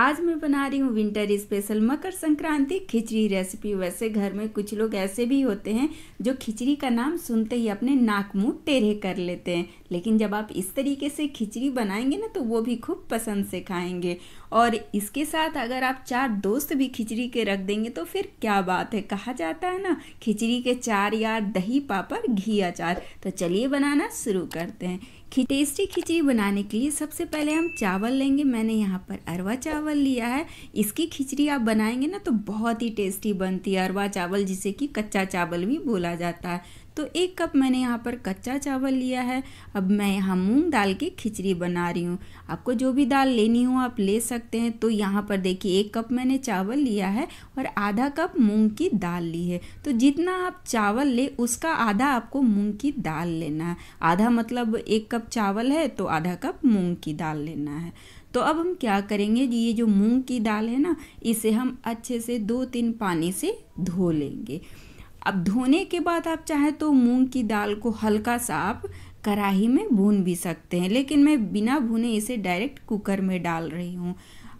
आज मैं बना रही हूँ winter special Makar Sankranti khichdi recipe वैसे घर में कुछ लोग ऐसे भी होते हैं जो खिचड़ी का नाम सुनते ही अपने नाक मुंह टेढ़े कर लेते हैं लेकिन जब आप इस तरीके से खिचड़ी बनाएंगे ना तो वो भी खूब पसंद से खाएंगे और इसके साथ अगर आप चार दोस्त भी खिचड़ी के रख देंगे तो फिर क्या बात है कहा जाता है ना खिचड़ी के चार यार दही पापड़ घी अचार तो चलिए बनाना शुरू करते हैं खि टेस्टी खिचड़ी बनाने के लिए सबसे पहले हम चावल लेंगे मैंने यहाँ पर अरवा चावल लिया है इसकी खिचड़ी आप बनाएंगे ना तो बहुत ही टेस्टी बनती है अरवा चावल जिसे कि कच्चा चावल भी बोला जाता है तो एक कप मैंने यहाँ पर कच्चा चावल लिया है अब मैं यहाँ मूंग दाल की खिचड़ी बना रही हूँ आपको जो भी दाल लेनी हो आप ले सकते हैं तो यहाँ पर देखिए एक कप मैंने चावल लिया है और आधा कप मूंग की दाल ली है तो जितना आप चावल ले उसका आधा आपको मूंग की दाल लेना है आधा मतलब एक कप चावल है तो आधा कप मूंग की दाल लेना है तो अब हम क्या करेंगे ये जो मूंग की दाल है ना इसे हम अच्छे से दो तीन पानी से धो लेंगे अब धोने के बाद आप चाहे तो मूंग की दाल को हल्का सा आप कढ़ाही में भून भी सकते हैं लेकिन मैं बिना भुने इसे डायरेक्ट कुकर में डाल रही हूँ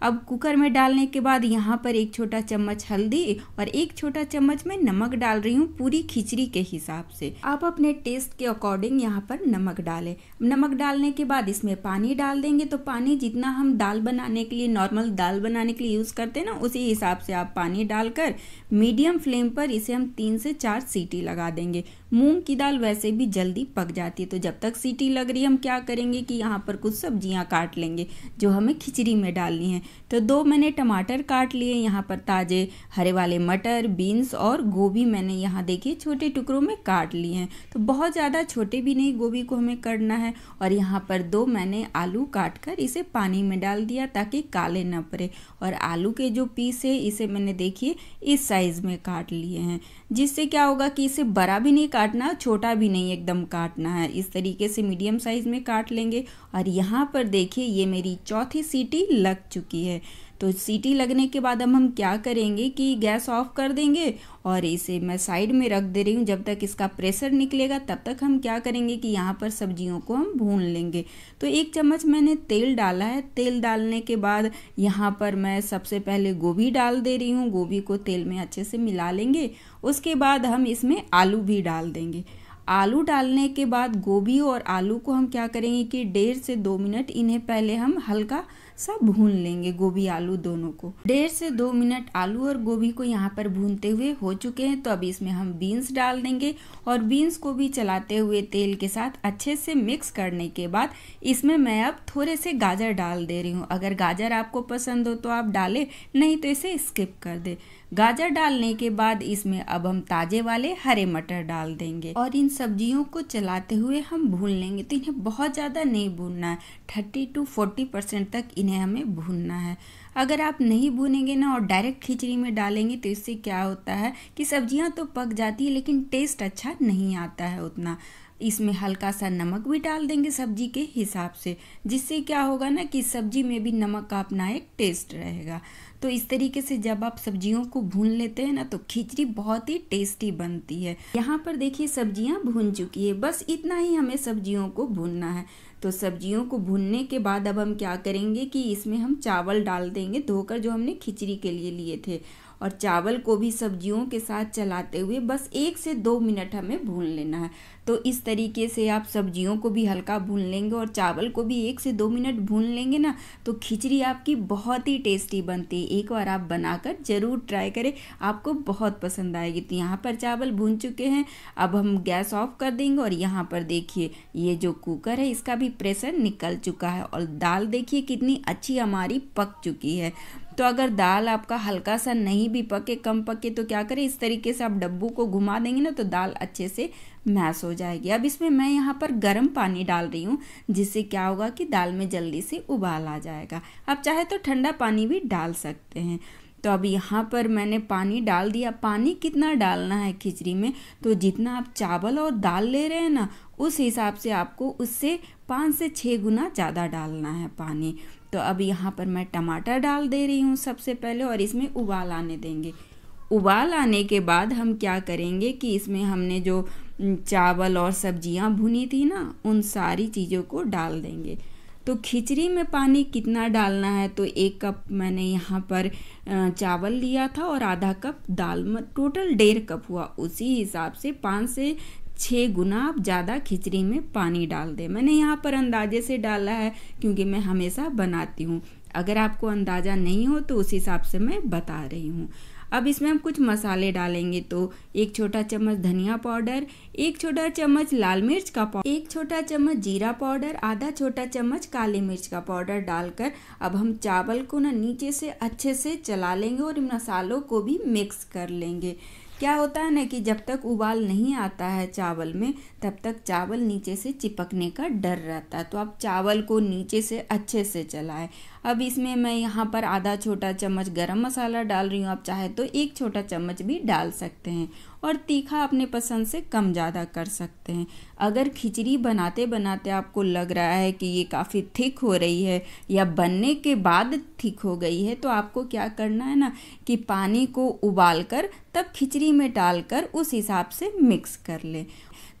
अब कुकर में डालने के बाद यहाँ पर एक छोटा चम्मच हल्दी और एक छोटा चम्मच में नमक डाल रही हूँ पूरी खिचड़ी के हिसाब से आप अपने टेस्ट के अकॉर्डिंग यहाँ पर नमक डालें नमक डालने के बाद इसमें पानी डाल देंगे तो पानी जितना हम दाल बनाने के लिए नॉर्मल दाल बनाने के लिए यूज़ करते हैं ना उसी हिसाब से आप पानी डालकर मीडियम फ्लेम पर इसे हम तीन से चार सीटी लगा देंगे मूंग की दाल वैसे भी जल्दी पक जाती है तो जब तक सीटी लग रही है हम क्या करेंगे कि यहाँ पर कुछ सब्जियाँ काट लेंगे जो हमें खिचड़ी में डालनी है तो दो मैंने टमाटर काट लिए यहाँ पर ताज़े हरे वाले मटर बीन्स और गोभी मैंने यहाँ देखिए छोटे टुकड़ों में काट लिए हैं तो बहुत ज़्यादा छोटे भी नहीं गोभी को हमें करना है और यहाँ पर दो मैंने आलू काट कर इसे पानी में डाल दिया ताकि काले ना पड़े और आलू के जो पीस है इसे मैंने देखिए इस साइज़ में काट लिए हैं जिससे क्या होगा कि इसे बड़ा भी नहीं काटना छोटा भी नहीं एकदम काटना है इस तरीके से मीडियम साइज़ में काट लेंगे और यहाँ पर देखिए ये मेरी चौथी सीटी लग चुकी की है तो सीटी लगने के बाद अब हम क्या करेंगे कि गैस ऑफ कर देंगे और इसे मैं साइड में रख दे रही हूँ जब तक इसका प्रेशर निकलेगा तब तक हम क्या करेंगे कि यहाँ पर सब्जियों को हम भून लेंगे तो एक चम्मच मैंने तेल डाला है तेल डालने के बाद यहाँ पर मैं सबसे पहले गोभी डाल दे रही हूँ गोभी को तेल में अच्छे से मिला लेंगे उसके बाद हम इसमें आलू भी डाल देंगे आलू डालने के बाद गोभी और आलू को हम क्या करेंगे कि डेढ़ से दो मिनट इन्हें पहले हम हल्का सब भून लेंगे गोभी आलू दोनों को डेढ़ से दो मिनट आलू और गोभी को यहाँ पर भूनते हुए हो चुके हैं तो अभी इसमें हम बीन्स डाल देंगे और बीन्स को भी चलाते हुए तेल के साथ अच्छे से मिक्स करने के बाद इसमें मैं अब थोड़े से गाजर डाल दे रही हूँ अगर गाजर आपको पसंद हो तो आप डालें नहीं तो इसे स्किप कर दें गाजर डालने के बाद इसमें अब हम ताजे वाले हरे मटर डाल देंगे और इन सब्जियों को चलाते हुए हम भून लेंगे तो इन्हें बहुत ज़्यादा नहीं भूनना है थर्टी टू फोर्टी परसेंट तक इन्हें हमें भूनना है अगर आप नहीं भूनेंगे ना और डायरेक्ट खिचड़ी में डालेंगे तो इससे क्या होता है कि सब्ज़ियाँ तो पक जाती है लेकिन टेस्ट अच्छा नहीं आता है उतना इसमें हल्का सा नमक भी डाल देंगे सब्जी के हिसाब से जिससे क्या होगा ना कि सब्जी में भी नमक का अपना एक टेस्ट रहेगा तो इस तरीके से जब आप सब्जियों को भून लेते हैं ना तो खिचड़ी बहुत ही टेस्टी बनती है यहाँ पर देखिए सब्जियाँ भून चुकी है बस इतना ही हमें सब्जियों को भूनना है तो सब्जियों को भूनने के बाद अब हम क्या करेंगे कि इसमें हम चावल डाल देंगे धोकर जो हमने खिचड़ी के लिए लिए थे और चावल को भी सब्जियों के साथ चलाते हुए बस एक से दो मिनट हमें भून लेना है तो इस तरीके से आप सब्जियों को भी हल्का भून लेंगे और चावल को भी एक से दो मिनट भून लेंगे ना तो खिचड़ी आपकी बहुत ही टेस्टी बनती है एक बार आप बनाकर ज़रूर ट्राई करें आपको बहुत पसंद आएगी तो यहाँ पर चावल भून चुके हैं अब हम गैस ऑफ कर देंगे और यहाँ पर देखिए ये जो कुकर है इसका भी प्रेशर निकल चुका है और दाल देखिए कितनी अच्छी हमारी पक चुकी है तो अगर दाल आपका हल्का सा नहीं भी पके कम पके तो क्या करें इस तरीके से आप डब्बू को घुमा देंगे ना तो दाल अच्छे से मैश हो जाएगी अब इसमें मैं यहाँ पर गर्म पानी डाल रही हूँ जिससे क्या होगा कि दाल में जल्दी से उबाल आ जाएगा आप चाहे तो ठंडा पानी भी डाल सकते हैं तो अब यहाँ पर मैंने पानी डाल दिया पानी कितना डालना है खिचड़ी में तो जितना आप चावल और दाल ले रहे हैं ना उस हिसाब से आपको उससे पाँच से छः गुना ज़्यादा डालना है पानी तो अब यहाँ पर मैं टमाटर डाल दे रही हूँ सबसे पहले और इसमें उबाल आने देंगे उबाल आने के बाद हम क्या करेंगे कि इसमें हमने जो चावल और सब्जियाँ भुनी थी ना उन सारी चीज़ों को डाल देंगे तो खिचड़ी में पानी कितना डालना है तो एक कप मैंने यहाँ पर चावल लिया था और आधा कप दाल में टोटल डेढ़ कप हुआ उसी हिसाब से पाँच से छः गुना आप ज़्यादा खिचड़ी में पानी डाल दें मैंने यहाँ पर अंदाजे से डाला है क्योंकि मैं हमेशा बनाती हूँ अगर आपको अंदाज़ा नहीं हो तो उस हिसाब से मैं बता रही हूँ अब इसमें हम कुछ मसाले डालेंगे तो एक छोटा चम्मच धनिया पाउडर एक छोटा चम्मच लाल मिर्च का पाउडर एक छोटा चम्मच जीरा पाउडर आधा छोटा चम्मच काली मिर्च का पाउडर डालकर अब हम चावल को ना नीचे से अच्छे से चला लेंगे और इन मसालों को भी मिक्स कर लेंगे क्या होता है ना कि जब तक उबाल नहीं आता है चावल में तब तक चावल नीचे से चिपकने का डर रहता है तो आप चावल को नीचे से अच्छे से चलाएं अब इसमें मैं यहाँ पर आधा छोटा चम्मच गरम मसाला डाल रही हूँ आप चाहे तो एक छोटा चम्मच भी डाल सकते हैं और तीखा अपने पसंद से कम ज़्यादा कर सकते हैं अगर खिचड़ी बनाते बनाते आपको लग रहा है कि ये काफ़ी थिक हो रही है या बनने के बाद थिक हो गई है तो आपको क्या करना है ना कि पानी को उबाल कर तब खिचड़ी में डालकर उस हिसाब से मिक्स कर लें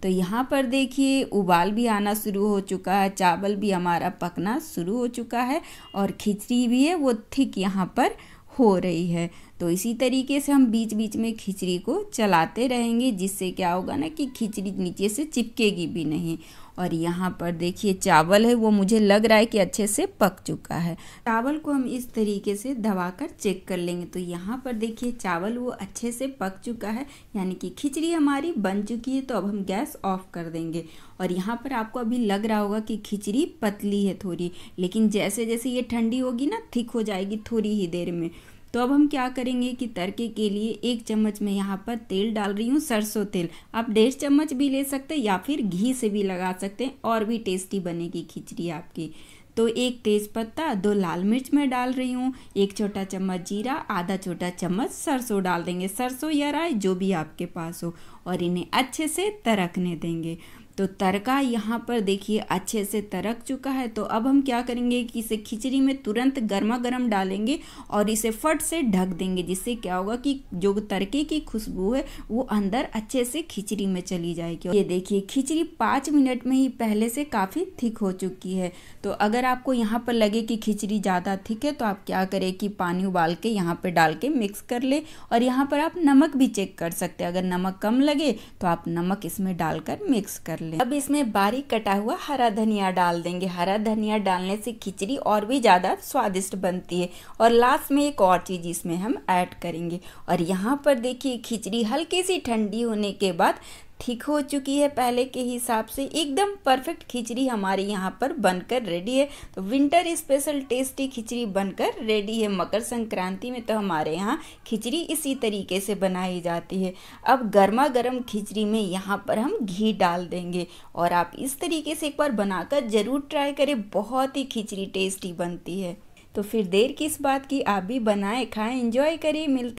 तो यहाँ पर देखिए उबाल भी आना शुरू हो चुका है चावल भी हमारा पकना शुरू हो चुका है और खिचड़ी भी है वो थिक यहाँ पर हो रही है तो इसी तरीके से हम बीच बीच में खिचड़ी को चलाते रहेंगे जिससे क्या होगा ना कि खिचड़ी नीचे से चिपकेगी भी नहीं और यहाँ पर देखिए चावल है वो मुझे लग रहा है कि अच्छे से पक चुका है चावल को हम इस तरीके से दबा कर चेक कर लेंगे तो यहाँ पर देखिए चावल वो अच्छे से पक चुका है यानी कि खिचड़ी हमारी बन चुकी है तो अब हम गैस ऑफ कर देंगे और यहाँ पर आपको अभी लग रहा होगा कि खिचड़ी पतली है थोड़ी लेकिन जैसे जैसे ये ठंडी होगी ना थिक हो जाएगी थोड़ी ही देर में तो अब हम क्या करेंगे कि तड़के के लिए एक चम्मच में यहाँ पर तेल डाल रही हूँ सरसों तेल आप डेढ़ चम्मच भी ले सकते हैं या फिर घी से भी लगा सकते हैं और भी टेस्टी बनेगी खिचड़ी आपकी तो एक तेज़पत्ता दो लाल मिर्च में डाल रही हूँ एक छोटा चम्मच जीरा आधा छोटा चम्मच सरसों डाल देंगे सरसों या राय जो भी आपके पास हो और इन्हें अच्छे से तरकने देंगे तो तड़का यहाँ पर देखिए अच्छे से तरक चुका है तो अब हम क्या करेंगे कि इसे खिचड़ी में तुरंत गर्मा गर्म डालेंगे और इसे फट से ढक देंगे जिससे क्या होगा कि जो तड़के की खुशबू है वो अंदर अच्छे से खिचड़ी में चली जाएगी ये देखिए खिचड़ी पाँच मिनट में ही पहले से काफ़ी थिक हो चुकी है तो अगर आपको यहाँ पर लगे कि खिचड़ी ज़्यादा थिक है तो आप क्या करें कि पानी उबाल के यहाँ पर डाल के मिक्स कर ले और यहाँ पर आप नमक भी चेक कर सकते हैं अगर नमक कम लगे तो आप नमक इसमें डालकर मिक्स कर लें लें अब इसमें बारीक कटा हुआ हरा धनिया डाल देंगे हरा धनिया डालने से खिचड़ी और भी ज़्यादा स्वादिष्ट बनती है और लास्ट में एक और चीज़ इसमें हम ऐड करेंगे और यहाँ पर देखिए खिचड़ी हल्की सी ठंडी होने के बाद ठीक हो चुकी है पहले के हिसाब से एकदम परफेक्ट खिचड़ी हमारे यहाँ पर बनकर रेडी है तो विंटर स्पेशल टेस्टी खिचड़ी बनकर रेडी है मकर संक्रांति में तो हमारे यहाँ खिचड़ी इसी तरीके से बनाई जाती है अब गर्मा गर्म खिचड़ी में यहाँ पर हम घी डाल देंगे और आप इस तरीके से एक बार बनाकर ज़रूर ट्राई करें बहुत ही खिचड़ी टेस्टी बनती है तो फिर देर किस बात की आप भी बनाए खाएं इंजॉय करें मिलते